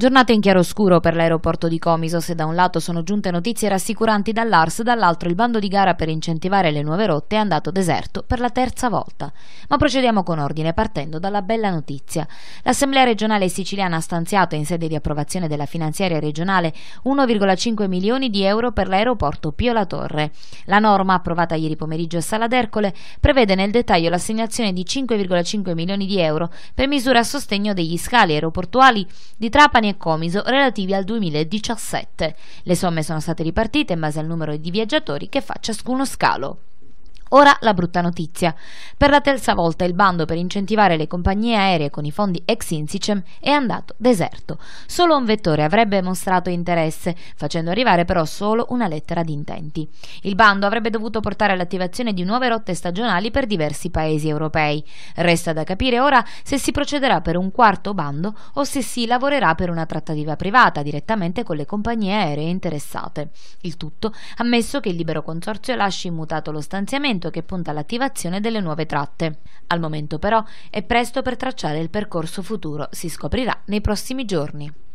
Giornata in chiaroscuro per l'aeroporto di Comiso, se da un lato sono giunte notizie rassicuranti dall'ARS, dall'altro il bando di gara per incentivare le nuove rotte è andato deserto per la terza volta. Ma procediamo con ordine partendo dalla bella notizia. L'Assemblea regionale siciliana ha stanziato in sede di approvazione della finanziaria regionale 1,5 milioni di euro per l'aeroporto Pio La Torre. La norma approvata ieri pomeriggio a Sala d'Ercole prevede nel dettaglio l'assegnazione di 5,5 milioni di euro per misure a sostegno degli scali aeroportuali di Trapani e Comiso relativi al 2017. Le somme sono state ripartite in base al numero di viaggiatori che fa ciascuno scalo. Ora la brutta notizia. Per la terza volta il bando per incentivare le compagnie aeree con i fondi ex Insicem è andato deserto. Solo un vettore avrebbe mostrato interesse, facendo arrivare però solo una lettera di intenti. Il bando avrebbe dovuto portare all'attivazione di nuove rotte stagionali per diversi paesi europei. Resta da capire ora se si procederà per un quarto bando o se si lavorerà per una trattativa privata direttamente con le compagnie aeree interessate. Il tutto ammesso che il libero consorzio lasci immutato lo stanziamento investimento che punta all'attivazione delle nuove tratte. Al momento però è presto per tracciare il percorso futuro, si scoprirà nei prossimi giorni.